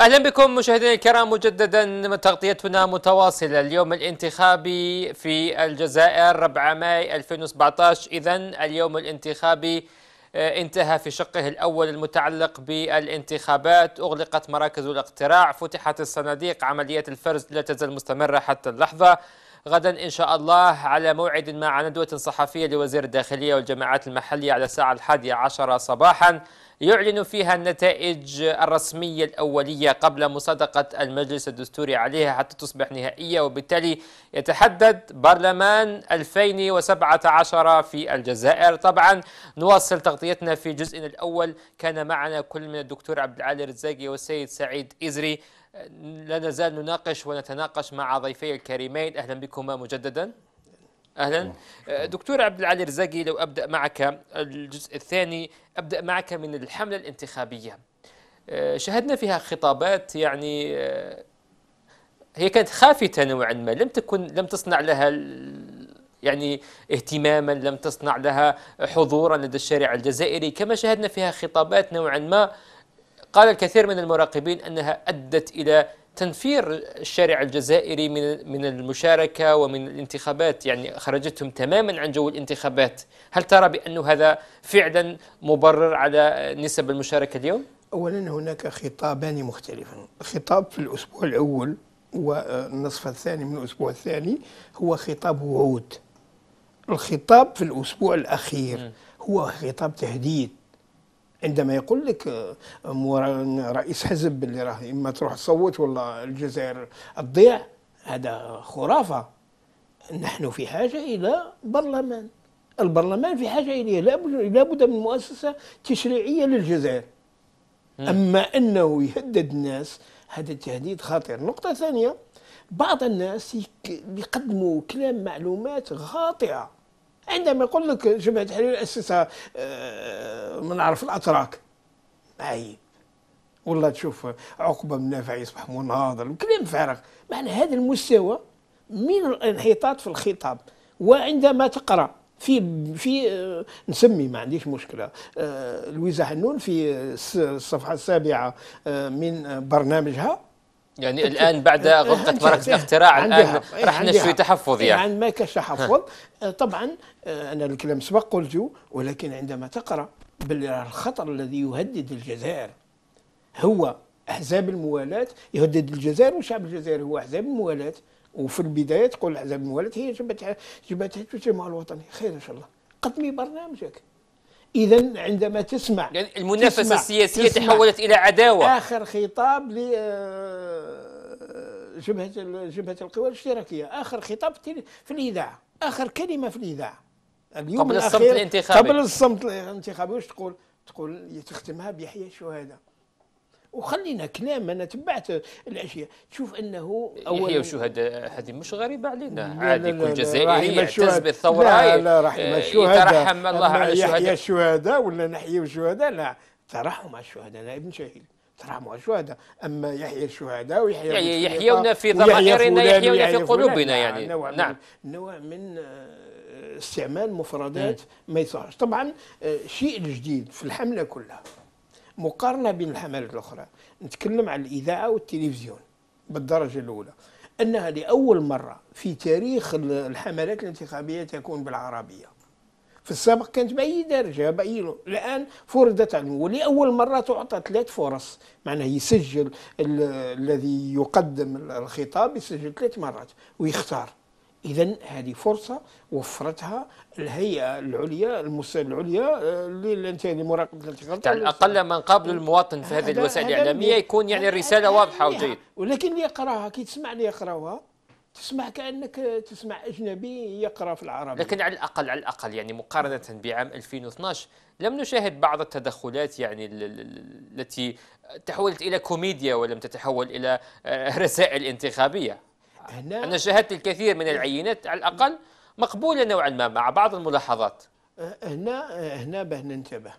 اهلا بكم مشاهدينا الكرام مجددا تغطيتنا متواصله اليوم الانتخابي في الجزائر 4 ماي 2017 اذا اليوم الانتخابي آه، انتهى في شقه الاول المتعلق بالانتخابات اغلقت مراكز الاقتراع فتحت الصناديق عمليه الفرز لا تزال مستمره حتى اللحظه غدا إن شاء الله على موعد مع ندوة صحفية لوزير الداخلية والجماعات المحلية على الساعة الحادية عشرة صباحا يعلن فيها النتائج الرسمية الأولية قبل مصادقة المجلس الدستوري عليها حتى تصبح نهائية وبالتالي يتحدد برلمان 2017 في الجزائر طبعا نواصل تغطيتنا في جزئنا الأول كان معنا كل من الدكتور عبد العالي الرزاقي والسيد سعيد إزري لا نزال نناقش ونتناقش مع ضيفي الكريمين أهلا بكما مجددا اهلا أه، دكتور عبد العالي الرزاقي لو ابدا معك الجزء الثاني ابدا معك من الحمله الانتخابيه أه، شاهدنا فيها خطابات يعني أه، هي كانت خافته نوعا ما لم تكن لم تصنع لها يعني اهتماما لم تصنع لها حضورا لدى الشارع الجزائري كما شاهدنا فيها خطابات نوعا ما قال الكثير من المراقبين انها ادت الى تنفير الشارع الجزائري من من المشاركه ومن الانتخابات يعني خرجتهم تماما عن جو الانتخابات، هل ترى بأن هذا فعلا مبرر على نسب المشاركه اليوم؟ اولا هناك خطابان مختلفان، خطاب في الاسبوع الاول والنصف الثاني من الاسبوع الثاني هو خطاب وعود. الخطاب في الاسبوع الاخير هو خطاب تهديد عندما يقول لك آه، رئيس حزب اللي راه اما تروح تصوت ولا الجزائر تضيع هذا خرافه نحن في حاجه الى برلمان البرلمان في حاجه اليه لابد من مؤسسه تشريعيه للجزائر اما انه يهدد الناس هذا التهديد خطير نقطه ثانيه بعض الناس يقدموا كلام معلومات خاطئه عندما يقول لك جبهه التحرير اسسها آه، من عرف الاتراك عيب والله تشوف عقبه من نافع يصبح مناضل وكلام فارغ معنى هذا المستوى من الانحطاط في الخطاب وعندما تقرا في في آه، نسمي ما عنديش مشكله آه، لويزا حنون في الصفحه السابعه من برنامجها يعني الان بعد غلقه مركز الاقتراع الان راح نشوي تحفظ يعني يعني ما تحفظ طبعا آه، انا الكلام سبق قلته ولكن عندما تقرا باللي الخطر الذي يهدد الجزائر هو احزاب الموالاه يهدد الجزائر وشعب الجزائر هو احزاب الموالاه وفي البدايه تقول احزاب الموالاه هي جبهه جبهه تسمى الوطني خير ان شاء الله قدمي برنامجك اذا عندما تسمع يعني المنافسه تسمع السياسيه تسمع تحولت الى عداوه اخر خطاب ل آه، جبهه جبهه القوى الاشتراكيه اخر خطاب في الاذاعه اخر كلمه في الاذاعه اليوم قبل الصمت الانتخابي قبل الصمت الانتخابي واش تقول؟ تقول تختمها بيحيى الشهداء وخلينا كلام انا تبعت الاشياء تشوف انه اول يحيى الشهداء هذه مش غريبه علينا عادي كل جزائري يعتز بالثوره لا لا رحم الشهداء يترحم الله على الشهداء يحيى الشهداء ولا نحيي الشهداء لا ترحم على الشهداء انا ابن شهيد ترحموا الشهداء اما يحيى الشهداء ويحيى يعني يحيونا في ضمائرنا يحيونا في قلوبنا يعني نوع نعم نوع من آه، استعمال مفردات ما يصحش طبعا الشيء آه، الجديد في الحمله كلها مقارنة بين الحملات الأخرى نتكلم على الإذاعة والتلفزيون بالدرجة الأولى أنها لأول مرة في تاريخ الحملات الانتخابية تكون بالعربية في السابق كانت بأي درجة بأي الآن فرضت عنه ولأول مرة تعطى ثلاث فرص معناه يسجل الذي يقدم الخطاب يسجل ثلاث مرات ويختار إذا هذه فرصة وفرتها الهيئة العليا المؤسسة العليا آه، لمراقبة الانتخابات على يعني الاقل من قابل المواطن في هذه الوسائل الإعلامية يكون يعني الرسالة واضحة وجيدة ولكن اللي يقراها كي تسمع اللي يقراها تسمع كانك تسمع اجنبي يقرا في العربي لكن على الاقل على الاقل يعني مقارنه بعام 2012 لم نشاهد بعض التدخلات يعني التي تحولت الى كوميديا ولم تتحول الى آه، رسائل انتخابيه هنا أنا شاهدت الكثير من العينات على الأقل مقبولة نوعا ما مع بعض الملاحظات أه، هنا هنا باه ننتبه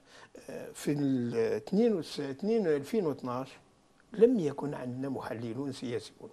أه، في 2 2012 لم يكن عندنا محللون سياسيون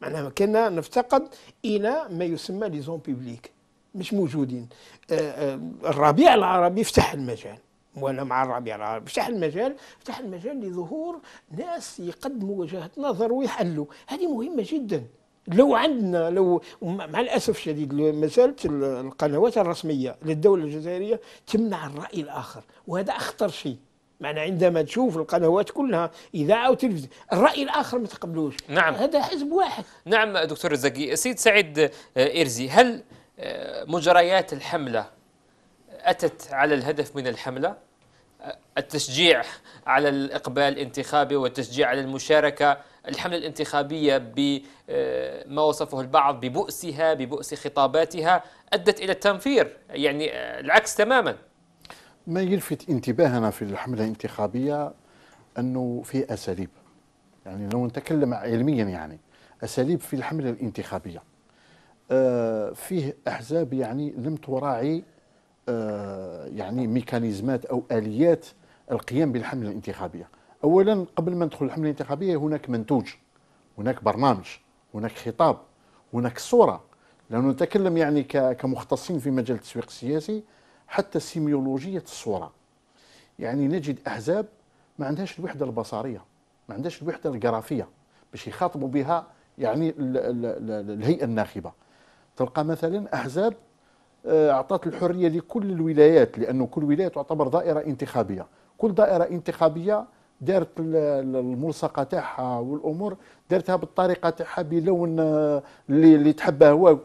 معناها كنا نفتقد الى ما يسمى لي زون بيبليك مش موجودين أه، الربيع العربي فتح المجال ولا مع الربيع العربي فتح المجال فتح المجال لظهور ناس يقدموا وجهه نظر ويحلوا هذه مهمه جدا لو عندنا لو مع الاسف الشديد ما زالت القنوات الرسميه للدوله الجزائريه تمنع الراي الاخر وهذا اخطر شيء معنى عندما تشوف القنوات كلها اذاعه وتلفزيون الراي الاخر ما تقبلوش نعم هذا حزب واحد نعم دكتور الزكي سيد سعيد آه، ارزي هل آه، مجريات الحمله اتت على الهدف من الحمله التشجيع على الإقبال الانتخابي والتشجيع على المشاركة الحملة الانتخابية بما آه، وصفه البعض ببؤسها ببؤس خطاباتها أدت إلى التنفير يعني آه، العكس تماما ما يلفت انتباهنا في الحملة الانتخابية أنه في أساليب يعني لو نتكلم علميا يعني أساليب في الحملة الانتخابية آه، فيه أحزاب يعني لم تراعي آه، يعني ميكانيزمات او اليات القيام بالحمله الانتخابيه اولا قبل ما ندخل الحمله الانتخابيه هناك منتوج هناك برنامج هناك خطاب هناك صوره لانه نتكلم يعني كمختصين في مجال التسويق السياسي حتى سيميولوجيه الصوره يعني نجد احزاب ما عندهاش الوحده البصريه ما عندهاش الوحده الجرافيه باش يخاطبوا بها يعني الهيئه الناخبه تلقى مثلا احزاب آه، اعطت الحريه لكل الولايات لانه كل ولايه تعتبر دائره انتخابيه كل دائره انتخابيه دارت الملصقه تاعها والامور دارتها بالطريقه تاعها بلون آه، اللي اللي تحبه هو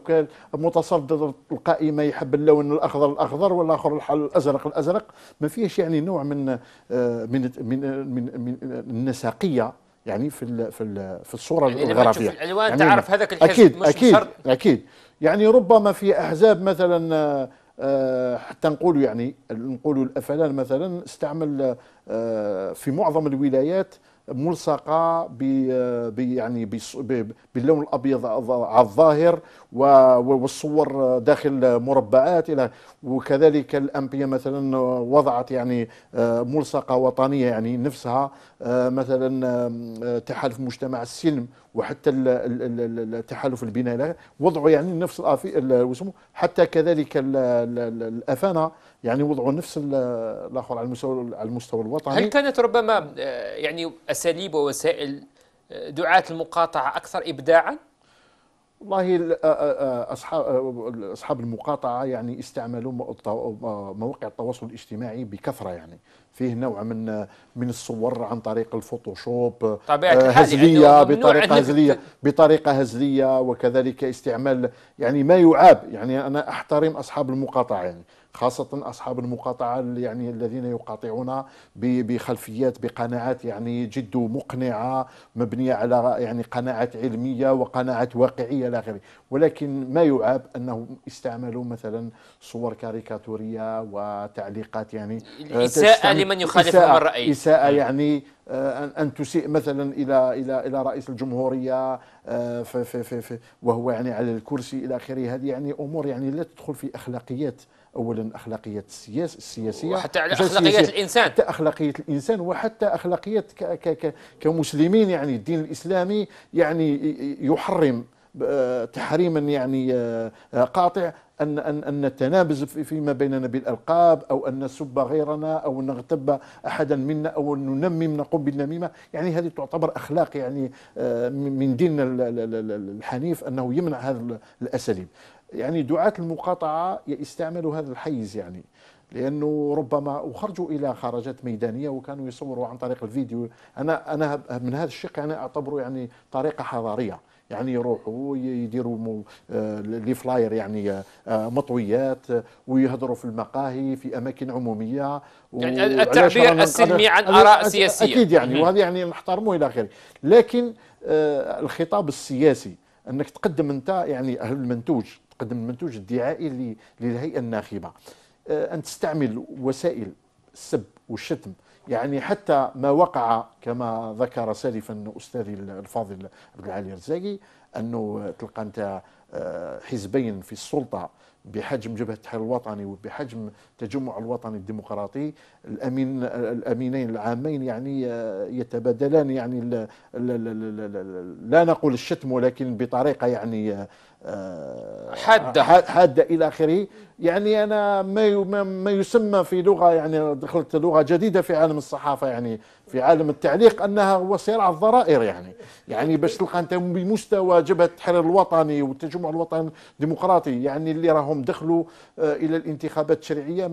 متصدر القائمه يحب اللون الاخضر الاخضر والاخر الازرق الازرق ما فيهش يعني نوع من آه، من من, من, من النساقيه يعني في ال في ال في الصوره يعني الغرافيه لما العنوان يعني تعرف هذاك الحزب اكيد مش اكيد مشرد. اكيد يعني ربما في احزاب مثلا أه حتى نقول يعني نقول الافلان مثلا استعمل أه في معظم الولايات ملصقه يعني باللون الابيض على الظاهر والصور داخل مربعات الى وكذلك الامبيه مثلا وضعت يعني آه، ملصقه وطنيه يعني نفسها آه، مثلا تحالف مجتمع السلم وحتى التحالف البناء وضعوا يعني نفس حتى كذلك الافانه يعني وضعوا نفس الاخر على المستوى على المستوى الوطني هل كانت ربما آه، يعني اساليب ووسائل آه، دعاة المقاطعه اكثر ابداعا؟ والله آه، اصحاب اصحاب المقاطعه يعني استعملوا مواقع التواصل الاجتماعي بكثره يعني فيه نوع من من الصور عن طريق الفوتوشوب طبيعة يعني هزليه بطريقه هزليه بطريقه هزليه وكذلك استعمال يعني ما يعاب يعني انا احترم اصحاب المقاطعه يعني خاصة أصحاب المقاطعة يعني الذين يقاطعون بخلفيات بقناعات يعني جد مقنعة مبنية على يعني قناعات علمية وقناعات واقعية إلى آخره ولكن ما يعاب أنهم استعملوا مثلا صور كاريكاتورية وتعليقات يعني آه، إساءة لمن يخالفهم الرأي إساءة نعم. يعني آه، ان تسيء مثلا الى الى الى رئيس الجمهوريه في في في وهو يعني على الكرسي الى اخره هذه يعني امور يعني لا تدخل في اخلاقيات اولا اخلاقيات السياس السياسيه وحتى على اخلاقيات الانسان حتى اخلاقيه الانسان وحتى اخلاقيات ك ك ك كمسلمين يعني الدين الاسلامي يعني يحرم تحريما يعني آه، قاطع ان ان ان نتنابز فيما بيننا بالالقاب او ان نسب غيرنا او نغتب احدا منا او ننمم نقوم بالنميمه يعني هذه تعتبر اخلاق يعني آه، من ديننا الحنيف انه يمنع هذا الاساليب يعني دعاة المقاطعة يستعملوا هذا الحيز يعني لانه ربما وخرجوا الى خرجات ميدانيه وكانوا يصوروا عن طريق الفيديو انا انا من هذا الشق انا اعتبره يعني طريقه حضاريه يعني يروحوا يديروا آه، لي فلاير يعني آه، مطويات ويهضروا في المقاهي في اماكن عموميه يعني التعبير السلمي عن اراء سياسيه اكيد يعني وهذا يعني نحترمه الى اخره لكن آه، الخطاب السياسي انك تقدم انت يعني المنتوج تقدم المنتوج الدعائي للهيئه الناخبه آه، ان تستعمل وسائل السب والشتم يعني حتى ما وقع كما ذكر سالفا استاذي الفاضل عبد العالي الرزاقي انه تلقى انت آه، حزبين في السلطه بحجم جبهه التحرير الوطني وبحجم التجمع الوطني الديمقراطي الامين الامينين العامين يعني آه، يتبادلان يعني لا, لا, لا, لا نقول الشتم ولكن بطريقه يعني آه، حاده حاده الى اخره يعني انا ما ما يسمى في لغه يعني دخلت لغه جديده في عالم الصحافه يعني في عالم التعليق انها هو صراع الضرائر يعني يعني باش تلقى انت بمستوى جبهه التحرير الوطني والتجمع الوطني الديمقراطي يعني اللي راهم دخلوا آه، الى الانتخابات التشريعيه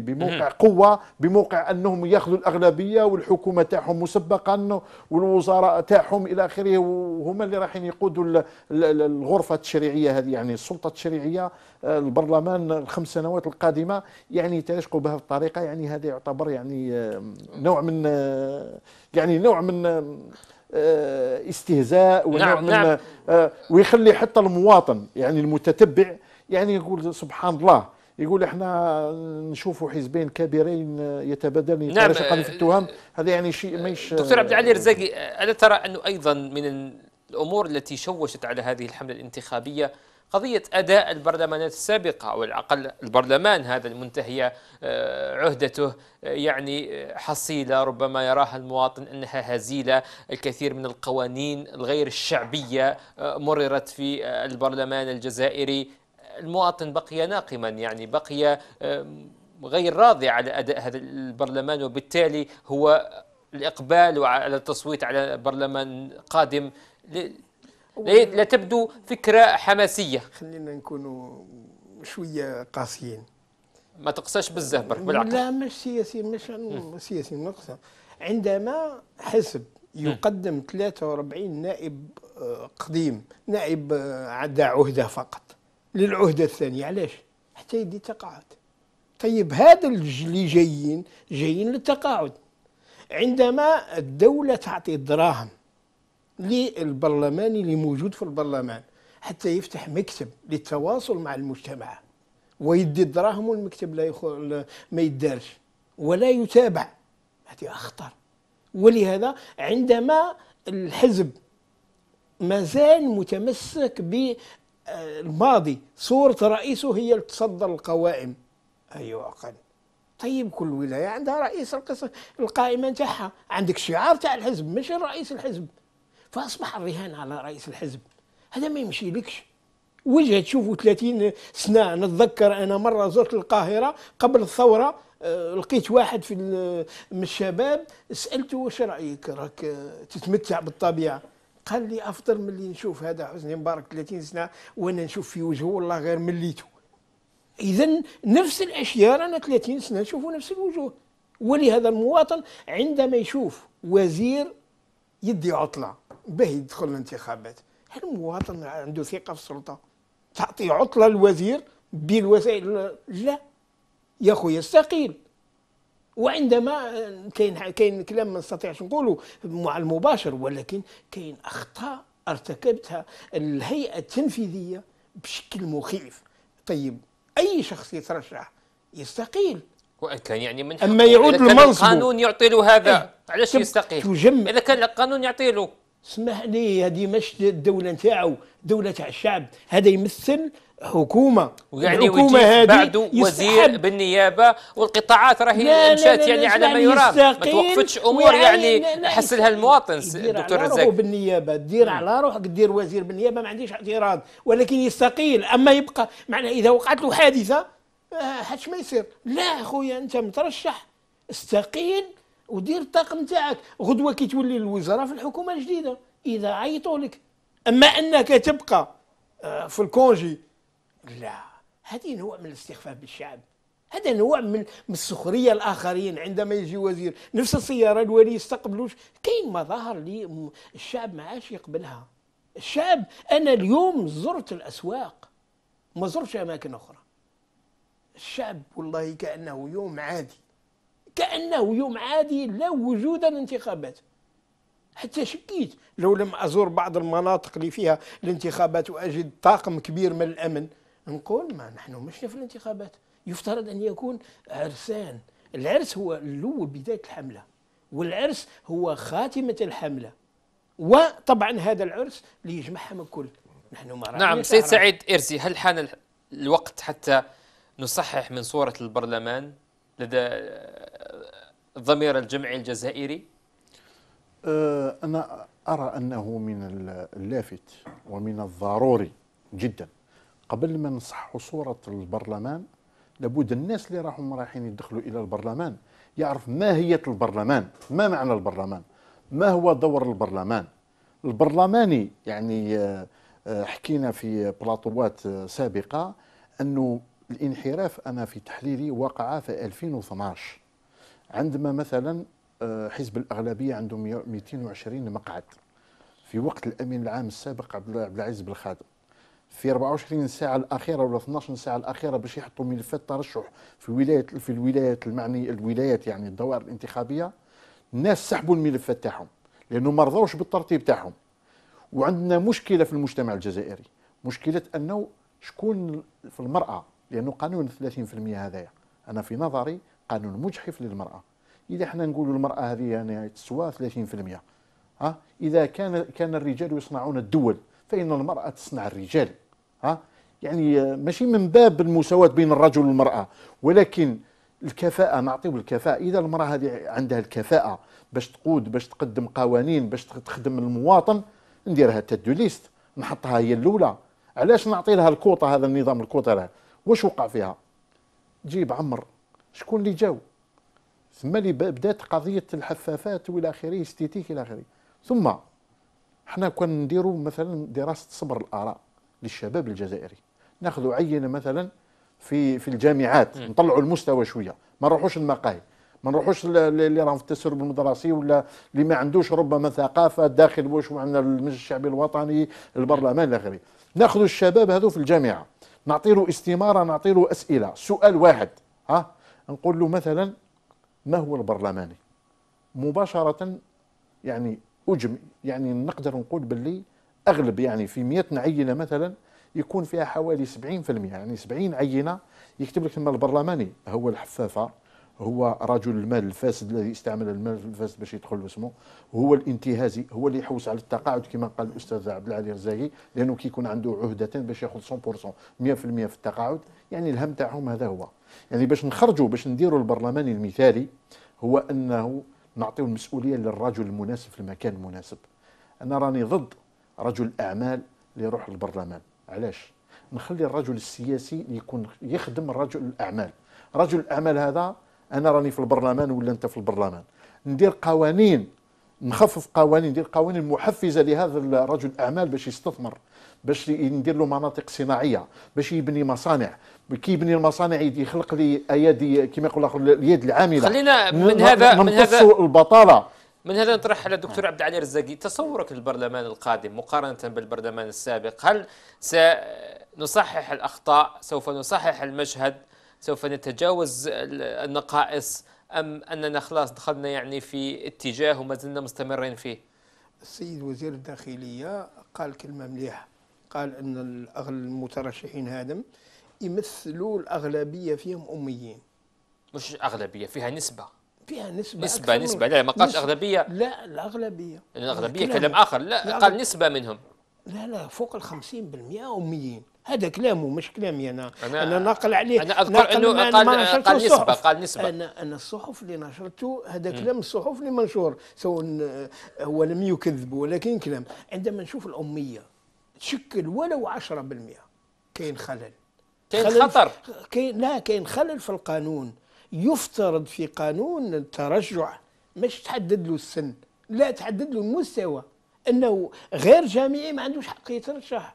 بموقع قوه بموقع انهم ياخذوا الاغلبيه والحكومه تاعهم مسبقا والوزراء تاعهم الى اخره وهما اللي رايحين يقودوا الغرفه التشريعيه هذه يعني السلطه التشريعيه آه، البرلمان الخمس سنوات القادمه يعني تلاشقوا بهذه الطريقه يعني هذا يعتبر يعني آه، نوع من آه، يعني نوع من آه، استهزاء ونوع نعم من نعم. آه، ويخلي حتى المواطن يعني المتتبع يعني يقول سبحان الله يقول احنا نشوفوا حزبين كبيرين يتبادلان نعم في التهم هذا يعني شيء مش دكتور عبد العالي الرزاقي الا ترى انه ايضا من الامور التي شوشت على هذه الحمله الانتخابيه قضية أداء البرلمانات السابقة أو على الأقل البرلمان هذا المنتهية آه، عهدته آه، يعني آه، حصيلة ربما يراها المواطن أنها هزيلة الكثير من القوانين الغير الشعبية مررت في البرلمان الجزائري المواطن بقي ناقما يعني بقي غير راضي على أداء هذا البرلمان وبالتالي هو الإقبال على التصويت على برلمان قادم لا تبدو فكرة حماسية خلينا نكونوا شوية قاسيين ما تقساش بالزهب برك بالعقل لا مش سياسي مش سياسي نقصة عندما حسب يقدم 43 نائب آه، قديم نائب آه، عدا عهدة فقط للعهدة الثانية علاش حتى يدي تقاعد طيب هذا اللي جايين جايين للتقاعد عندما الدولة تعطي الدراهم للبرلماني اللي موجود في البرلمان حتى يفتح مكتب للتواصل مع المجتمع ويدي الدراهم والمكتب لا يخو... ما يدارش ولا يتابع هذه أخطر ولهذا عندما الحزب مازال متمسك بالماضي آه، صورة رئيسه هي اللي تصدر القوائم أيوة أقل طيب كل ولاية عندها رئيس القائمة نتاعها عندك شعار تاع الحزب ماشي رئيس الحزب فاصبح الرهان على رئيس الحزب هذا ما يمشي لكش وجهه تشوفوا 30 سنه نتذكر انا مره زرت القاهره قبل الثوره آه، لقيت واحد في من الشباب سالته واش رايك راك آه، تتمتع بالطبيعه قال لي افضل من اللي نشوف هذا حسني مبارك 30 سنه وانا نشوف في وجهه والله غير مليته اذا نفس الاشياء رانا 30 سنه نشوفوا نفس الوجوه ولهذا المواطن عندما يشوف وزير يدي عطله باهي يدخل الانتخابات هل المواطن عنده ثقه في السلطه تعطي عطله الوزير بالوسائل لا يا خويا استقيل وعندما كاين كاين كلام ما نستطيعش نقوله مع المباشر ولكن كاين اخطاء ارتكبتها الهيئه التنفيذيه بشكل مخيف طيب اي شخص يترشح يستقيل وان كان يعني من حقه. اما يعود للمنصب القانون يعطي له هذا إيه. علاش طيب، يستقيل اذا كان القانون يعطي له اسمح لي هذه مش الدوله نتاعو دوله تاع الشعب هذا يمثل حكومه ويعني الحكومه هذه بعده وزير بالنيابه والقطاعات راهي مشات يعني على ما يرام ما توقفتش امور يعني لها المواطن دكتور رزاق بالنيابه دير على روحك دير وزير بالنيابه ما عنديش اعتراض ولكن يستقيل اما يبقى معنى اذا وقعت له حادثه حدش آه، ما يصير لا اخويا انت مترشح استقيل ودير الطاقم تاعك غدوه كي تولي الوزاره في الحكومه الجديده اذا عيطوا لك اما انك تبقى آه، في الكونجي لا هذه نوع من الاستخفاف بالشعب هذا نوع من السخريه الاخرين عندما يجي وزير نفس السياره الولي يستقبلوش كاين مظاهر اللي الشعب ما عادش يقبلها الشعب انا اليوم زرت الاسواق ما زرتش اماكن اخرى الشعب والله كانه يوم عادي كأنه يوم عادي لا وجود للانتخابات حتى شكيت لو لم أزور بعض المناطق اللي فيها الانتخابات وأجد طاقم كبير من الأمن نقول ما نحن مشنا في الانتخابات يفترض أن يكون عرسان العرس هو الأول بداية الحملة والعرس هو خاتمة الحملة وطبعا هذا العرس اللي يجمعهم الكل نحن ما نعم سيد سعيد إرسي هل حان الوقت حتى نصحح من صورة البرلمان لدى الضمير الجمعي الجزائري؟ أه، أنا أرى أنه من اللافت ومن الضروري جدا قبل ما نصحوا صورة البرلمان لابد الناس اللي راهم رايحين يدخلوا إلى البرلمان يعرف ماهية البرلمان ما معنى البرلمان ما هو دور البرلمان البرلماني يعني أه، أه، حكينا في بلاطوات سابقة أنه الانحراف أنا في تحليلي وقع في 2012 عندما مثلا آه، حزب الاغلبيه عنده 220 مقعد في وقت الامين العام السابق عبد العزيز بن في 24 ساعه الاخيره ولا 12 ساعه الاخيره باش يحطوا ملفات ترشح في الولايات في الولايات المعني الولايات يعني الدوائر الانتخابيه الناس سحبوا الملفات تاعهم لانه ما رضوش بالترتيب تاعهم وعندنا مشكله في المجتمع الجزائري مشكله انه شكون في المراه لانه قانون 30% هذايا انا في نظري قانون مجحف للمراه اذا حنا نقولوا المراه هذه يعني تسوى 30% ها اذا كان كان الرجال يصنعون الدول فان المراه تصنع الرجال ها يعني ماشي من باب المساواه بين الرجل والمراه ولكن الكفاءه نعطيو الكفاءه اذا المراه هذه عندها الكفاءه باش تقود باش تقدم قوانين باش تخدم المواطن نديرها تدو ليست نحطها هي الاولى علاش نعطي لها الكوطه هذا النظام الكوطه واش وقع فيها جيب عمر شكون اللي جاو ثم اللي بدات قضيه الحفافات والى اخره استيتيك الى اخره ثم حنا كان نديروا مثلا دراسه صبر الاراء للشباب الجزائري ناخذوا عينه مثلا في في الجامعات نطلعوا المستوى شويه ما نروحوش المقاهي ما نروحوش اللي راهم في التسرب المدرسي ولا اللي ما عندوش ربما ثقافه داخل واش عندنا المجلس الشعبي الوطني البرلمان الى اخره ناخذوا الشباب هذو في الجامعه نعطي له استماره نعطي له اسئله سؤال واحد ها نقول له مثلا ما هو البرلماني مباشرة يعني أجم يعني نقدر نقول باللي أغلب يعني في 100 عينة مثلا يكون فيها حوالي 70% يعني 70 عينة يكتب لك البرلماني هو الحفافة هو رجل المال الفاسد الذي استعمل المال الفاسد باش يدخل باسمه اسمه هو الانتهازي هو اللي يحوس على التقاعد كما قال الاستاذ عبد العالي الرزاقي لانه كيكون عنده عهدتين باش ياخذ 100% 100% في التقاعد يعني الهم تاعهم هذا هو يعني باش نخرجوا باش نديروا البرلمان المثالي هو انه نعطيه المسؤوليه للرجل المناسب في المكان المناسب انا راني ضد رجل اعمال اللي يروح للبرلمان علاش نخلي الرجل السياسي يكون يخدم رجل الاعمال رجل الاعمال هذا انا راني في البرلمان ولا انت في البرلمان ندير قوانين نخفف قوانين ندير قوانين محفزه لهذا الرجل الاعمال باش يستثمر باش ندير له مناطق صناعيه باش يبني مصانع كيبني المصانع يخلق لي ايادي كما يقول الاخر اليد العامله خلينا من هذا من هذا البطاله من هذا نطرح على الدكتور عبد العالي الرزاقي تصورك للبرلمان القادم مقارنه بالبرلمان السابق هل سنصحح الاخطاء سوف نصحح المشهد سوف نتجاوز النقائص ام اننا خلاص دخلنا يعني في اتجاه وما زلنا مستمرين فيه السيد وزير الداخليه قال كلمه مليحه قال ان الاغلب المترشحين هادم يمثلوا الأغلبية فيهم أميين مش أغلبية فيها نسبة فيها نسبة نسبة نسبة لا ما قالش أغلبية لا الأغلبية الأغلبية كلام آخر لا قال نسبة منهم لا لا فوق ال 50% أميين هذا كلامه مش كلامي انا انا, أنا ناقل عليه انا اذكر انه قال, قال نسبه قال نسبه انا انا الصحف اللي نشرته هذا كلام الصحف اللي منشور سواء هو لم يكذب ولكن كلام عندما نشوف الاميه تشكل ولو 10% كاين خلل كاين خطر كاين لا كاين خلل في القانون يفترض في قانون الترجع مش تحدد له السن لا تحدد له المستوى انه غير جامعي ما عندوش حق يترشح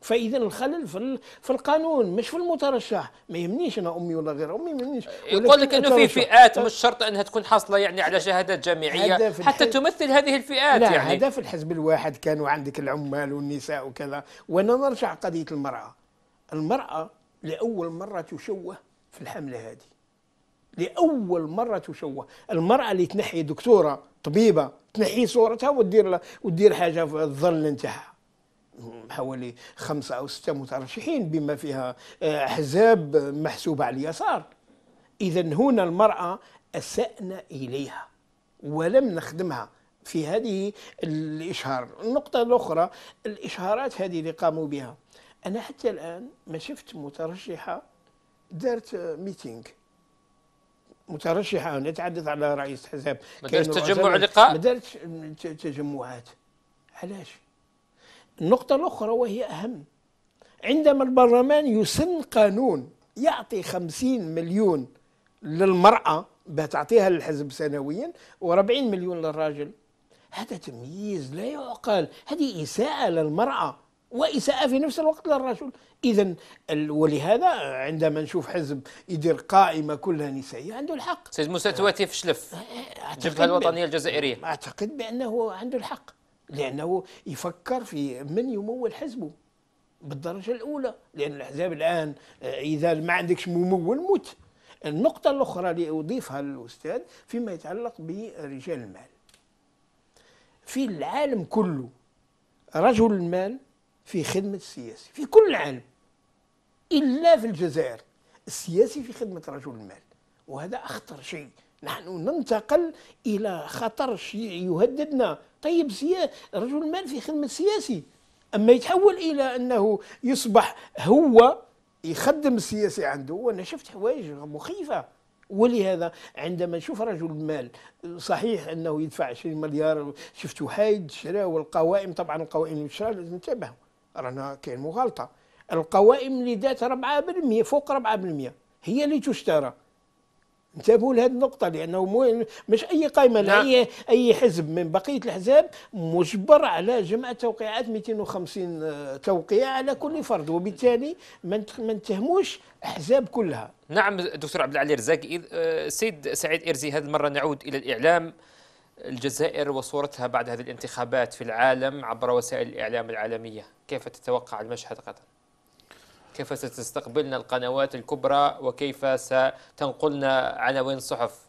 فاذا الخلل في في القانون مش في المترشح ما يهمنيش انا امي ولا غير امي ما يهمنيش يقول لك انه في فئات أه؟ مش شرط انها تكون حاصله يعني على شهادات جامعيه حتى تمثل هذه الفئات لا يعني هذا في الحزب الواحد كانوا عندك العمال والنساء وكذا وانا نرجع قضيه المراه المرأة لأول مرة تشوه في الحملة هذه لأول مرة تشوه المرأة اللي تنحي دكتورة طبيبة تنحي صورتها وتدير لها وتدير حاجة في الظل نتاعها حوالي خمسة أو ستة مترشحين بما فيها آه، أحزاب محسوبة على اليسار إذا هنا المرأة أسأنا إليها ولم نخدمها في هذه الإشهار النقطة الأخرى الإشهارات هذه اللي قاموا بها انا حتى الان ما شفت مترشحه دارت ميتينغ مترشحه نتحدث على رئيس حزب ما دارت تجمع لقاء ما دارت تجمعات علاش النقطة الأخرى وهي أهم عندما البرلمان يسن قانون يعطي خمسين مليون للمرأة بتعطيها للحزب سنويا و40 مليون للراجل هذا تمييز لا يعقل هذه إساءة للمرأة وإساءة في نفس الوقت للرجل إذا ولهذا عندما نشوف حزب يدير قائمة كلها نسائية عنده الحق سيد موسى تواتي فشلف الجبهة الوطنية الجزائرية أعتقد بأنه عنده الحق لأنه يفكر في من يمول حزبه بالدرجة الأولى لأن الأحزاب الآن أه، إذا ما عندكش ممول موت النقطة الأخرى اللي أضيفها للأستاذ فيما يتعلق برجال المال في العالم كله رجل المال في خدمة السياسي في كل العالم إلا في الجزائر السياسي في خدمة رجل المال وهذا أخطر شيء نحن ننتقل إلى خطر شيء يهددنا طيب رجل المال في خدمة السياسي أما يتحول إلى أنه يصبح هو يخدم السياسي عنده وأنا شفت حوايج مخيفة ولهذا عندما نشوف رجل المال صحيح انه يدفع 20 مليار شفتوا حايد شراء والقوائم طبعا القوائم والشراء لازم تنتبهوا رانا كاين مغالطه القوائم اللي دات 4% فوق 4% هي اللي تشترى انتبهوا لهذه النقطة لأنه مو مش أي قائمة لا نعم. أي أي حزب من بقية الأحزاب مجبر على جمع توقيعات 250 آه، توقيع على كل فرد وبالتالي ما نتهموش احزاب كلها. نعم دكتور عبد العالي رزاق آه، السيد سعيد إرزي هذه المرة نعود إلى الإعلام الجزائر وصورتها بعد هذه الانتخابات في العالم عبر وسائل الإعلام العالمية كيف تتوقع المشهد غدا؟ كيف ستستقبلنا القنوات الكبرى وكيف ستنقلنا عناوين الصحف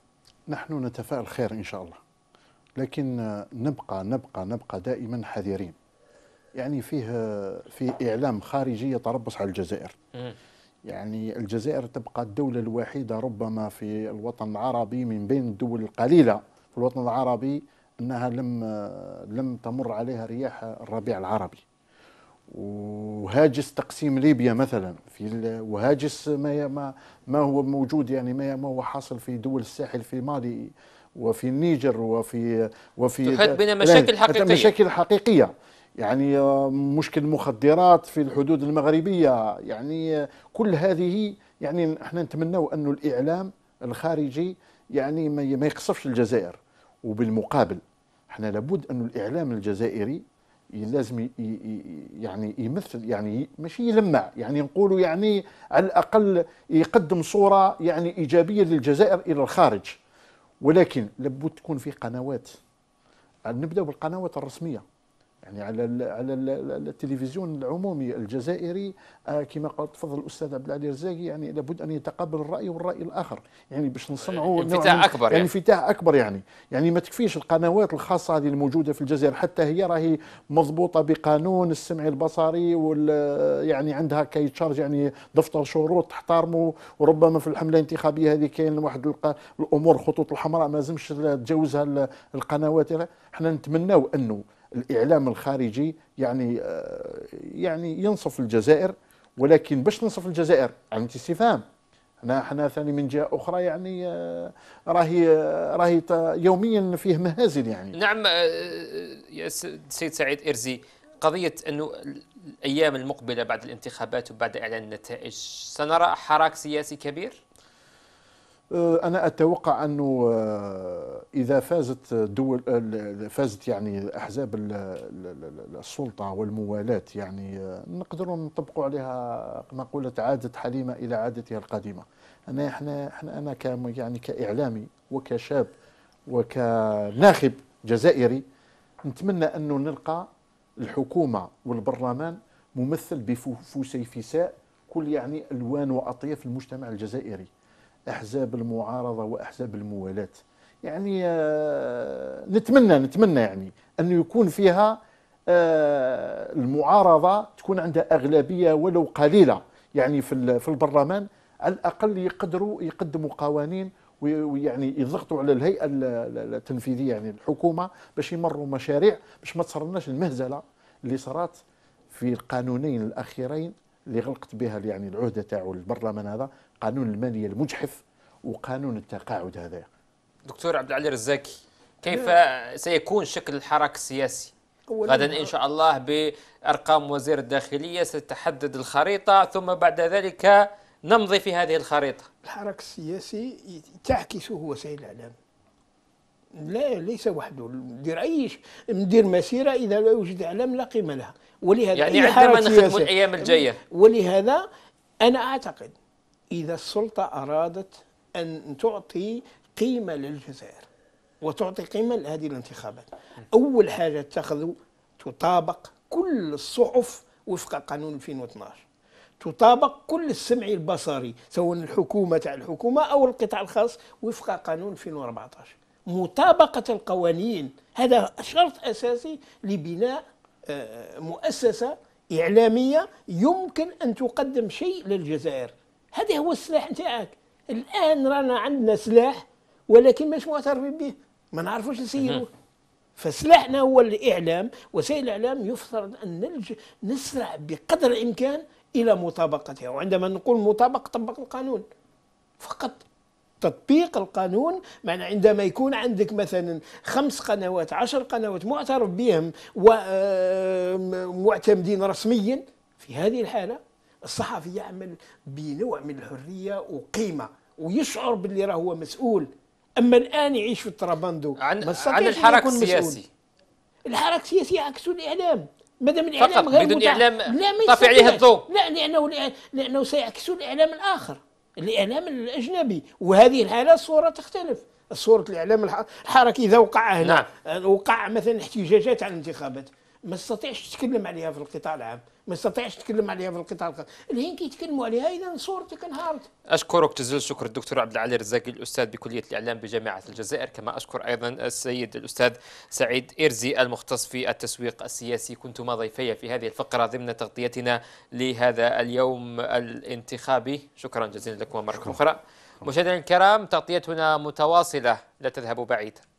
نحن نتفائل خير إن شاء الله لكن نبقى نبقى نبقى دائما حذرين يعني فيه في إعلام خارجي يتربص على الجزائر يعني الجزائر تبقى الدولة الوحيدة ربما في الوطن العربي من بين الدول القليلة في الوطن العربي انها لم لم تمر عليها رياح الربيع العربي وهاجس تقسيم ليبيا مثلا في وهاجس ما ما ما هو موجود يعني ما ما هو حاصل في دول الساحل في مالي وفي النيجر وفي وفي تحد بنا مشاكل حقيقيه مشاكل حقيقيه يعني آه، مشكل مخدرات في الحدود المغربيه يعني آه، كل هذه يعني احنا نتمنوا انه الاعلام الخارجي يعني ما يقصفش الجزائر وبالمقابل احنا لابد انه الاعلام الجزائري لازم يعني يمثل يعني ماشي يلمع يعني نقولوا يعني على الاقل يقدم صوره يعني ايجابيه للجزائر الى الخارج ولكن لابد تكون في قنوات نبداو بالقنوات الرسميه يعني على على التلفزيون العمومي الجزائري آه، كما قال تفضل الاستاذ عبد العلي الرزاقي يعني لابد ان يتقبل الراي والراي الاخر يعني باش نصنعوا يعني انفتاح اكبر يعني, يعني. انفتاح يعني اكبر يعني يعني ما تكفيش القنوات الخاصه هذه الموجوده في الجزائر حتى هي راهي مضبوطه بقانون السمع البصري وال يعني عندها كي تشارج يعني دفتر شروط تحترمه وربما في الحمله الانتخابيه هذه كاين واحد الامور خطوط الحمراء ما لازمش تجاوزها القنوات احنا نتمناو انه الاعلام الخارجي يعني آه، يعني ينصف الجزائر ولكن باش تنصف الجزائر علامه استفهام احنا احنا ثاني من جهه اخرى يعني آه، راهي آه، راهي يوميا فيه مهازل يعني نعم يا سيد سعيد ارزي قضيه انه الايام المقبله بعد الانتخابات وبعد اعلان النتائج سنرى حراك سياسي كبير آه، انا اتوقع انه آه، اذا فازت دول آه، فازت يعني احزاب السلطه والموالاه يعني نقدروا نطبقوا عليها مقوله عادت حليمه الى عادتها القديمه انا احنا احنا انا ك يعني كاعلامي وكشاب وكناخب جزائري نتمنى انه نلقى الحكومه والبرلمان ممثل بفسيفساء كل يعني الوان واطياف المجتمع الجزائري احزاب المعارضه واحزاب الموالاه يعني آه، نتمنى نتمنى يعني انه يكون فيها آه، المعارضه تكون عندها اغلبيه ولو قليله يعني في في البرلمان على الاقل يقدروا يقدموا قوانين ويعني يضغطوا على الهيئه التنفيذيه يعني الحكومه باش يمروا مشاريع باش ما تصرناش المهزله اللي صارت في القانونين الاخيرين اللي غلقت بها يعني العهده تاعو البرلمان هذا قانون الماليه المجحف وقانون التقاعد هذا دكتور عبد العلي الرزاكي كيف سيكون شكل الحراك السياسي غدا ان شاء الله بارقام وزير الداخليه ستحدد الخريطه ثم بعد ذلك نمضي في هذه الخريطه الحراك السياسي تعكسه وسائل الاعلام لا ليس وحده ندير اي ندير مسيره اذا لا يوجد اعلام لا قيمه لها ولهذا يعني عندما نخدم الايام الجايه ولهذا انا اعتقد اذا السلطه ارادت ان تعطي قيمه للجزائر وتعطي قيمه لهذه الانتخابات اول حاجه اتخذوا تطابق كل الصحف وفق قانون 2012 تطابق كل السمع البصري سواء الحكومه تاع الحكومه او القطاع الخاص وفق قانون 2014 مطابقه القوانين هذا شرط اساسي لبناء مؤسسه اعلاميه يمكن ان تقدم شيء للجزائر هذا هو السلاح نتاعك الان رانا عندنا سلاح ولكن مش معترفين به ما نعرفوش نسيروه فسلاحنا هو الاعلام وسائل الاعلام يفترض ان نلج نسرع بقدر الامكان الى مطابقتها وعندما نقول مطابق طبق القانون فقط تطبيق القانون معنى عندما يكون عندك مثلا خمس قنوات عشر قنوات معترف بهم ومعتمدين رسميا في هذه الحالة الصحفي يعمل بنوع من الحرية وقيمة ويشعر باللي راه هو مسؤول أما الآن يعيش في الترابندو عن, عن الحراك السياسي الحراك السياسي عكس الإعلام مادام الاعلام غير بدون متع... اعلام لا طافي عليه الضوء لا لانه لانه سيعكس الاعلام الاخر الإعلام الأجنبي وهذه الحالة الصورة تختلف صورة الإعلام الحركي إذا وقع هنا نعم. وقع مثلا احتجاجات على الانتخابات ما تستطيعش تتكلم عليها في القطاع العام ما استطيعش تكلم عليها في القطاع الخاص الحين كيتكلموا عليها اذا صورتك انهارت اشكرك جزيل الشكر الدكتور عبد العالي الرزاقي الاستاذ بكليه الاعلام بجامعه الجزائر كما اشكر ايضا السيد الاستاذ سعيد ايرزي المختص في التسويق السياسي كنتما ضيفي في هذه الفقره ضمن تغطيتنا لهذا اليوم الانتخابي شكرا جزيلا لكم مره اخرى مشاهدينا الكرام تغطيتنا متواصله لا تذهبوا بعيد